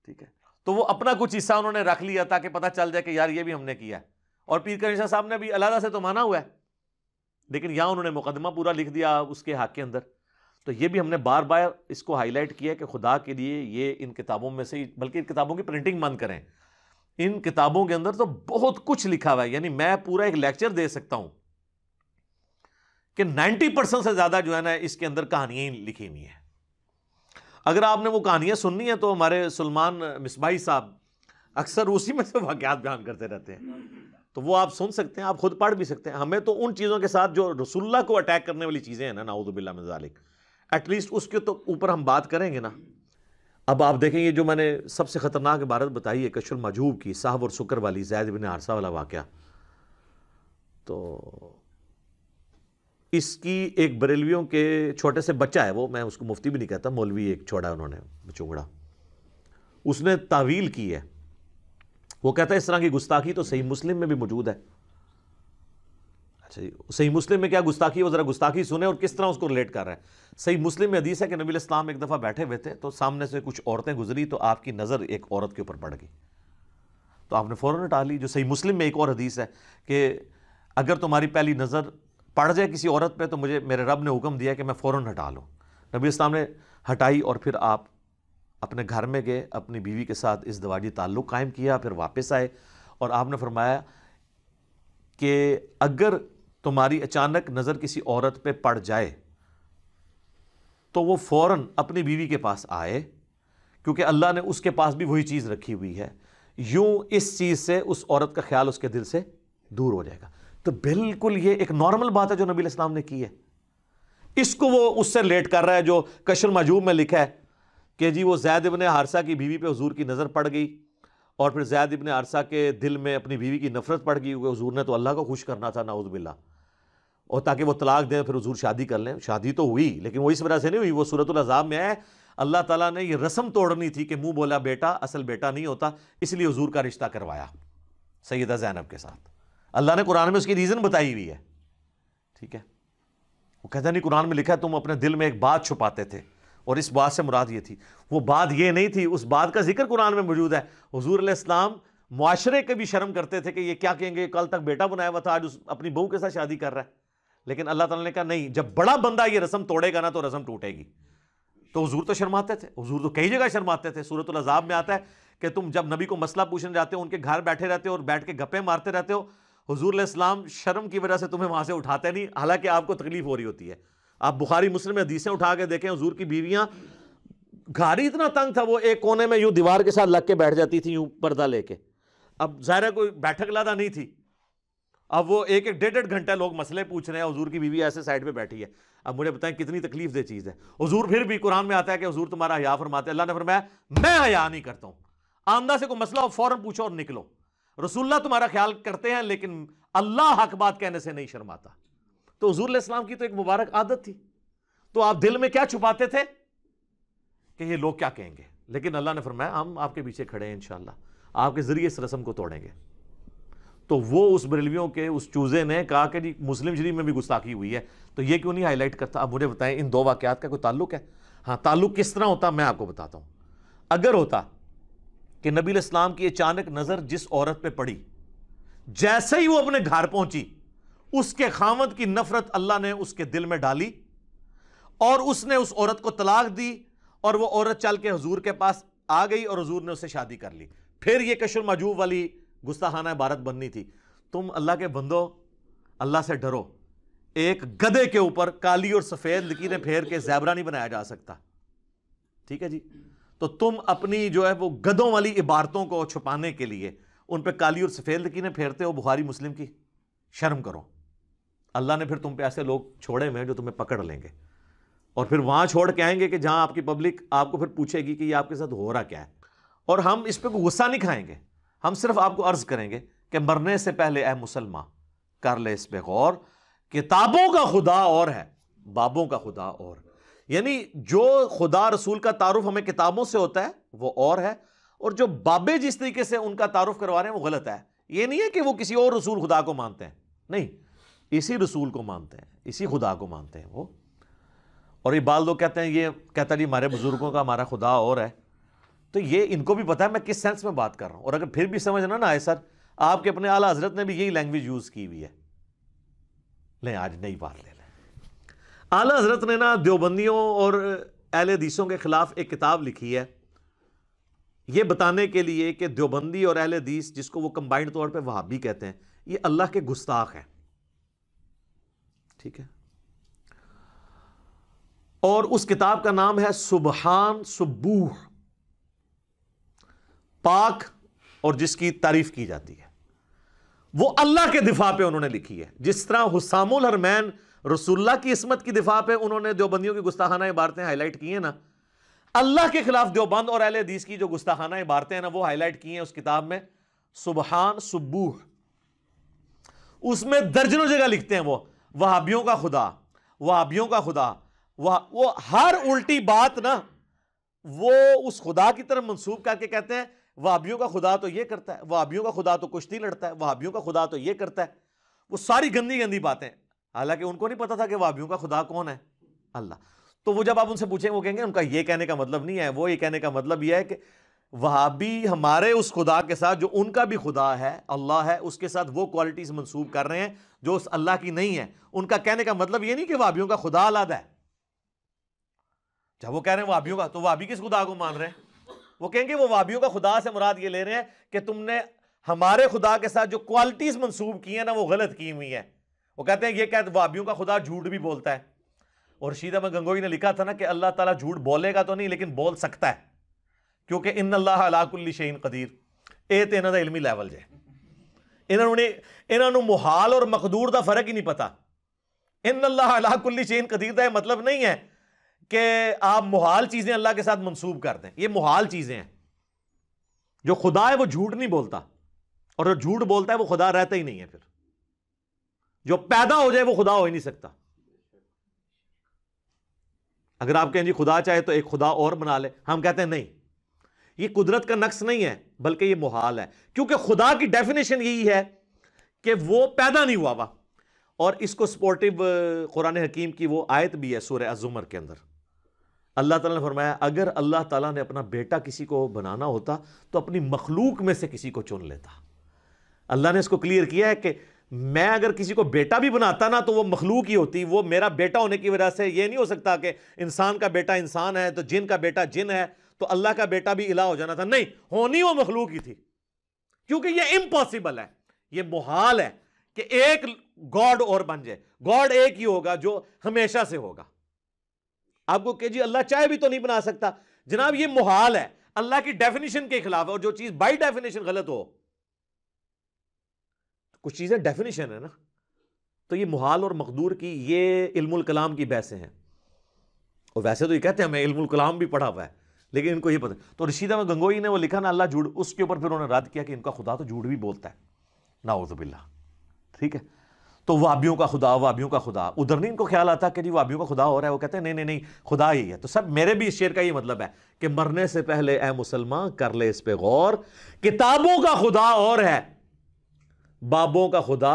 ठीक है तो वो अपना कुछ हिस्सा उन्होंने रख लिया ताकि पता चल जाए कि यार ये भी हमने किया है और पीर करण साहब ने भी अलहदा से तो माना हुआ है लेकिन यहां उन्होंने मुकदमा पूरा लिख दिया उसके हक के अंदर तो ये भी हमने बार बार इसको हाईलाइट किया कि खुदा के लिए ये इन किताबों में से बल्कि किताबों की प्रिंटिंग बंद करें इन किताबों के अंदर तो बहुत कुछ लिखा हुआ है यानी मैं पूरा एक लेक्चर दे सकता हूं कि 90 परसेंट से ज़्यादा जो है ना इसके अंदर कहानियां लिखी हुई है अगर आपने वो कहानियां सुननी है तो हमारे सलमान मिसबाई साहब अक्सर उसी में से वाकत बयान करते रहते हैं तो वो आप सुन सकते हैं आप खुद पढ़ भी सकते हैं हमें तो उन चीज़ों के साथ जो रसुल्ला को अटैक करने वाली चीज़ें हैं ना नाउदबिल्ला मजालिक एटलीस्ट उसके तो ऊपर हम बात करेंगे ना अब आप देखेंगे जो मैंने सबसे ख़तरनाक इबारत बताई है कशुल मजहूब की साहब और सुकर वाली जैद बिन आरसा वाला वाक़ तो इसकी एक बरेलवियों के छोटे से बच्चा है वो मैं उसको मुफ्ती भी नहीं कहता मौलवी एक छोड़ा उन्होंने चुंगड़ा उसने तावील की है वो कहता है इस तरह की गुस्ताखी तो सही मुस्लिम में भी मौजूद है अच्छा सही मुस्लिम में क्या गुस्ताखी वो ज़रा गुस्ताखी सुने और किस तरह उसको रिलेट कर रहे हैं सही मुस्लिम में हदीस है कि नबी इस्लाम एक दफ़ा बैठे हुए थे तो सामने से कुछ औरतें गुजरी तो आपकी नज़र एक औरत के ऊपर पड़ गई तो आपने फ़ौरन हटा ली जो सही मुस्लिम में एक और हदीस है कि अगर तुम्हारी पहली नज़र पड़ जाए किसी औरत पर तो मुझे मेरे रब ने हुक्म दिया कि मैं फ़ौर हटा लूँ नबी इस्लाम ने हटाई और फिर आप अपने घर में गए अपनी बीवी के साथ इस दवाजी ताल्लुक़ कायम किया फिर वापस आए और आपने फरमाया कि अगर तुम्हारी अचानक नज़र किसी औरत पे पड़ जाए तो वो फौरन अपनी बीवी के पास आए क्योंकि अल्लाह ने उसके पास भी वही चीज़ रखी हुई है यूं इस चीज़ से उस औरत का ख्याल उसके दिल से दूर हो जाएगा तो बिल्कुल ये एक नॉर्मल बात है जो नबी इस्लाम ने की है इसको वो उससे लेट कर रहा है जो कशर मजूब में लिखा है कि जी वो जैद इबन हारसा की बीवी पे हजूर की नज़र पड़ गई और फिर ज्यादा इबन आरसा के दिल में अपनी बीवी की नफरत पड़ गई हुई हजूर ने तो अल्लाह को खुश करना था बिल्ला और ताकि वह तलाक दें फिर हजूर शादी कर लें शादी तो हुई लेकिन वो इस वजह से नहीं हुई वो सूरतलाजाब में है अल्लाह तला ने यह रस्म तोड़नी थी कि मुंह बोला बेटा असल बेटा नहीं होता इसलिए हजूर का रिश्ता करवाया सैदा जैनब के साथ अल्लाह ने कुरान में उसकी रीज़न बताई हुई है ठीक है वो कहता नहीं कुरान में लिखा है तुम अपने दिल में एक बात छुपाते थे और इस बात से मुराद ये थी वो बात ये नहीं थी उस बात का जिक्र कुरान में मौजूद है हजूर इस्लाम माशरे के भी शर्म करते थे कि ये क्या कहेंगे कल तक बेटा बनाया हुआ था आज उस अपनी बहू के साथ शादी कर रहा है लेकिन अल्लाह ताला ने कहा नहीं जब बड़ा बंदा ये रस्म तोड़ेगा ना तो रस्म टूटेगी तो हजूर तो शर्माते थे हजूर तो कई जगह शर्माते थे सूरत अजाब में आता है कि तुम जब नबी को मसला पूछने जाते हो उनके घर बैठे रहते हो और बैठ के गप्पे मारते रहते हो हजूर इस्लाम शर्म की वजह से तुम्हें वहां से उठाते नहीं हालांकि आपको तकलीफ हो रही होती है आप बुखारी मुस्लिम हदीसें उठा के देखें हजूर की बीवियाँ घारी इतना तंग था वो एक कोने में यूं दीवार के साथ लग के बैठ जाती थी यूं पर्दा लेके अब ज़ाहिर कोई बैठक लादा नहीं थी अब वो एक एक डेढ़ डेढ़ घंटा लोग मसले पूछ रहे हैं हजूर की बीवी ऐसे साइड पर बैठी है अब मुझे बताएं कितनी तकलीफ दे चीज़ है हजूर फिर भी कुरान में आता है कि हजूर तुम्हारा हया फरमाते अल्लाह ने फरमाया मैं हया नहीं करता हूँ आमदा से कोई मसला हो फ़ौरन पूछो और निकलो रसुल्ला तुम्हारा ख्याल करते हैं लेकिन अल्लाह हक बात कहने से नहीं शर्माता तो हजूर इस्लाम की तो एक मुबारक आदत थी तो आप दिल में क्या छुपाते थे कि ये लोग क्या कहेंगे लेकिन अल्लाह ने फरमाया हम आपके पीछे खड़े हैं इन आपके ज़रिए इस रस्म को तोड़ेंगे तो वो उस बरेलवियों के उस चूज़े ने कहा कि जी मुस्लिम शरीफ में भी गुस्ताखी हुई है तो ये क्यों नहीं हाईलाइट करता आप मुझे बताएं इन दो वाकत का कोई ताल्लुक है हाँ ताल्लुक किस तरह होता मैं आपको बताता हूँ अगर होता कि नबी इस्लाम की अचानक नज़र जिस औरत पर पड़ी जैसे ही वो अपने घर पहुंची उसके खामद की नफरत अल्लाह ने उसके दिल में डाली और उसने उस औरत को तलाक दी और वह औरत चल के हजूर के पास आ गई और हजूर ने उसे शादी कर ली फिर यह कशुर मजूब वाली गुस्ताखाना भारत बननी थी तुम अल्लाह के बंदो अल्लाह से डरो एक गधे के ऊपर काली और सफ़ेद लकीरें फेर के जैबरा नहीं बनाया जा सकता ठीक है जी तो तुम अपनी जो है वो गधों वाली इबारतों को छुपाने के लिए उन पर काली और सफ़ेद लकीरें फेरते हो बुहारी मुस्लिम की शर्म करो अल्लाह ने फिर तुम पे ऐसे लोग छोड़े हुए हैं जो तुम्हें पकड़ लेंगे और फिर वहाँ छोड़ के आएंगे कि जहाँ आपकी पब्लिक आपको फिर पूछेगी कि ये आपके साथ हो रहा क्या है और हम इस पर कोई गुस्सा नहीं खाएंगे हम सिर्फ आपको अर्ज़ करेंगे कि मरने से पहले ए मुसलमान कर ले इस पर गौर किताबों का खुदा और है बाबों का खुदा और यानी जो खुदा रसूल का तारुफ हमें किताबों से होता है वो और है और जो बाबे जिस तरीके से उनका तारुफ करवा रहे हैं वो गलत है ये नहीं है कि वो किसी और रसूल खुदा को मानते हैं नहीं इसी रसूल को मानते हैं इसी खुदा को मानते हैं वो और ये बाल लोग कहते हैं ये कहता जी हमारे बुज़ुर्गों का हमारा खुदा और है तो ये इनको भी पता है मैं किस सेंस में बात कर रहा हूँ और अगर फिर भी समझ ना ना आए सर आपके अपने आला हजरत ने भी यही लैंग्वेज यूज़ की हुई है नहीं आज नई बात ले लें आला हजरत ने ना देवबंदियों और एल हदीसों के ख़िलाफ़ एक किताब लिखी है ये बताने के लिए कि देवबंदी और अहल हदीस जिसको वो कंबाइंड तौर पर भी कहते हैं ये अल्लाह के गुस्ताख हैं ठीक है और उस किताब का नाम है सुबहान सुबूह पाक और जिसकी तारीफ की जाती है वो अल्लाह के दिफा पे उन्होंने लिखी है जिस तरह हुसामुल हरमैन रसुल्ला की इसमत की दिफा पे उन्होंने देवबंदियों की गुस्ताखाना इबारतें हाईलाइट की हैं ना अल्लाह के खिलाफ देवबंद और अहल हदीस की जो गुस्ताखाना इबारतें हैं ना वो हाईलाइट की हैं उस किताब में सुबहान सुबूह उसमें दर्जनों जगह लिखते हैं वो वहाबियों का खुदा वहाबियों का खुदा वह वो हर उल्टी बात ना वो उस खुदा की तरफ मंसूब करके कहते हैं वहाबियों का खुदा तो ये करता है वहाबियों का खुदा तो कुश्ती लड़ता है वहाबियों का खुदा तो ये करता है वो सारी गंदी गंदी बातें हालांकि उनको नहीं पता था कि वहाबियों का खुदा कौन है अल्लाह तो वो जब आप उनसे पूछेंगे वो कहेंगे उनका ये कहने का मतलब नहीं है वो ये कहने का मतलब यह है कि वहाबी हमारे उस खुदा के साथ जो उनका भी खुदा है अल्लाह है उसके साथ वो क्वालिटीज़ मंसूब कर रहे हैं जो उस अल्लाह की नहीं है उनका कहने का मतलब ये नहीं कि वहाबियों का खुदा अलग है जब वो कह रहे हैं वाबियों का तो वाबी किस खुदा को मान रहे हैं वो कहेंगे वो वाबियों का खुदा से मुराद ये ले रहे हैं कि तुमने हमारे खुदा के साथ जो क्वालिटीज़ मंसूब की हैं ना वो गलत की हुई हैं वो कहते हैं ये कहते वाबियों का खुदा झूठ भी बोलता है और शीदा में गंगोई ने लिखा था ना कि अल्लाह ताला झूठ बोलेगा तो नहीं लेकिन बोल सकता है क्योंकि इन अल्लाह अलाकुल्ली शहीन कदीर ये तो ਤੇ ਇਹਨਾਂ ਦਾ ਇਲਮੀ ਲੈਵਲ इन्होंने ਇਹਨਾਂ ਨੂੰ ਇਹਨਾਂ ਨੂੰ ਮੁਹਾਲ ਔਰ ਮਕਦੂਰ ਦਾ इन अल्लाह अलाकुल्ली शहीन कदीर का यह मतलब नहीं है कि आप मुहाल चीज़ें अल्लाह के साथ मनसूब कर दें ये मुहाल चीज़ें हैं जो खुदा है वो झूठ नहीं बोलता और जो झूठ बोलता है वो खुदा रहता ही नहीं है फिर जो पैदा हो जाए वो खुदा हो ही नहीं सकता अगर आप कहें जी खुदा चाहे तो एक खुदा और बना ले हम कहते हैं नहीं ये कुदरत का नक्श नहीं है बल्कि ये मुहाल है क्योंकि खुदा की डेफिनेशन यही है कि वो पैदा नहीं हुआ हुआ और इसको सपोर्टिव कुरान हकीम की वो आयत भी है सूर्य अजुमर के अंदर अल्लाह ताला ने फरमाया अगर अल्लाह तला ने अपना बेटा किसी को बनाना होता तो अपनी मखलूक में से किसी को चुन लेता अल्लाह ने इसको क्लियर किया है कि मैं अगर किसी को बेटा भी बनाता ना तो वो मखलूक ही होती वो मेरा बेटा होने की वजह से ये नहीं हो सकता कि इंसान का बेटा इंसान है तो जिन का बेटा जिन है तो अल्लाह का बेटा भी इला हो जाना था नहीं होनी वो मखलूक ही थी क्योंकि ये इम्पॉसिबल है ये मुहाल है कि एक गॉड और बन जाए गॉड एक ही होगा जो हमेशा से होगा आपको कि जी अल्लाह चाहे भी तो नहीं बना सकता जनाब ये मुहाल है अल्लाह की डेफिनेशन के खिलाफ है और जो चीज बाई डेफिनेशन गलत हो कुछ चीजें डेफिनेशन है ना तो ये मुहाल और मकदूर की ये इल्मुल कलाम की बहसें हैं और वैसे तो ये कहते हैं हमें इल्मुल कलाम भी पढ़ा हुआ है लेकिन इनको ये पता तो ऋषिदा गंगोई ने वो लिखा ना अल्लाह झूठ उसके ऊपर फिर उन्होंने रद्द किया कि इनका खुदा तो झूठ भी बोलता है नाउजबिल्ला ठीक है तो वाबियों का खुदा वाबियों का खुदा उधर नहीं इनको ख्याल आता कि जी वाबियों का खुदा हो रहा है वो कहते हैं नहीं नहीं नहीं खुदा ही है तो सब मेरे भी इस शेर का ये मतलब है कि मरने से पहले ए मुसलमान कर ले इस पर गौर किताबों का खुदा और है बाबों का खुदा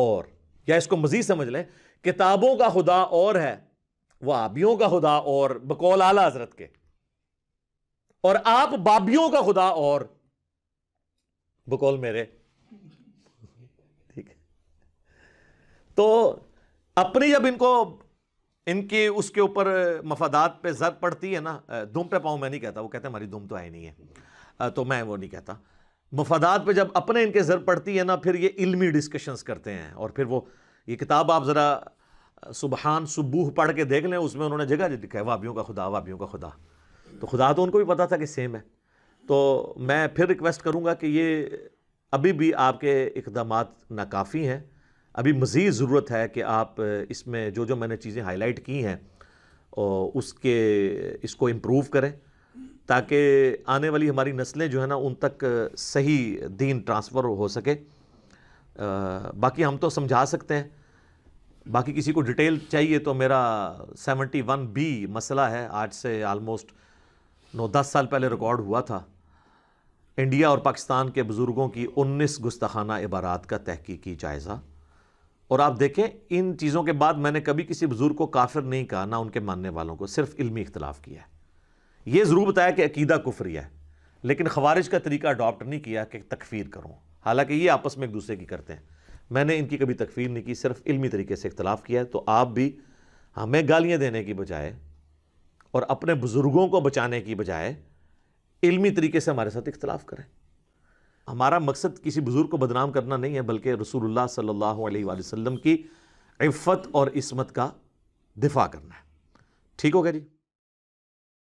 और या इसको मजीद समझ लें किताबों का खुदा और है वाबियों का खुदा और बकौल आला हजरत के और आप बाबियों का खुदा और बकौल मेरे ठीक है तो अपनी जब इनको इनके उसके ऊपर मफादात पे जर पड़ती है ना दुम पे पाऊं मैं नहीं कहता वो कहते हमारी दुम तो आई नहीं है तो मैं वो नहीं कहता मफादात पे जब अपने इनके जर पड़ती है ना फिर ये इल्मी डिस्कशंस करते हैं और फिर वो ये किताब आप ज़रा सुबहान सुबूह पढ़ के देख लें उसमें उन्होंने जगह लिखा है वाबियों का खुदा वाबियों का खुदा तो खुदा तो उनको भी पता था कि सेम है तो मैं फिर रिक्वेस्ट करूँगा कि ये अभी भी आपके इकदाम नाकाफ़ी हैं अभी मज़ीद ज़रूरत है कि आप इसमें जो जो मैंने चीज़ें हाईलाइट की हैं और उसके इसको इम्प्रूव करें ताकि आने वाली हमारी नस्लें जो है ना उन तक सही दीन ट्रांसफ़र हो सके आ, बाकी हम तो समझा सकते हैं बाकी किसी को डिटेल चाहिए तो मेरा सेवेंटी वन बी मसला है आज से आलमोस्ट नौ दस साल पहले रिकॉर्ड हुआ था इंडिया और पाकिस्तान के बुज़ुर्गों की उन्नीस गुस्ताखाना इबारात का तहकीकी जायज़ा और आप देखें इन चीज़ों के बाद मैंने कभी किसी बुज़ुर्ग को काफिर नहीं कहा ना उनके मानने वालों को सिर्फ इलमी इख्तलाफ किया है ये ज़रूर बताया कि अकीदा कुफरी है लेकिन खवारिज का तरीका अडॉप्ट नहीं किया कि तकफ़ीर करूँ हालांकि ये आपस में एक दूसरे की करते हैं मैंने इनकी कभी तकफ़ीर नहीं की सिर्फ इलमी तरीके से इख्तलाफ किया है तो आप भी हमें गालियाँ देने की बजाय और अपने बुज़ुर्गों को बचाने की बजाय इल्मी तरीके से हमारे साथ इख्तलाफ करें हमारा मकसद किसी बुज़ुर्ग को बदनाम करना नहीं है बल्कि रसूलुल्लाह सल्लल्लाहु अलैहि वसल्लम की इफ़त और इसमत का दिफा करना है ठीक हो गया जी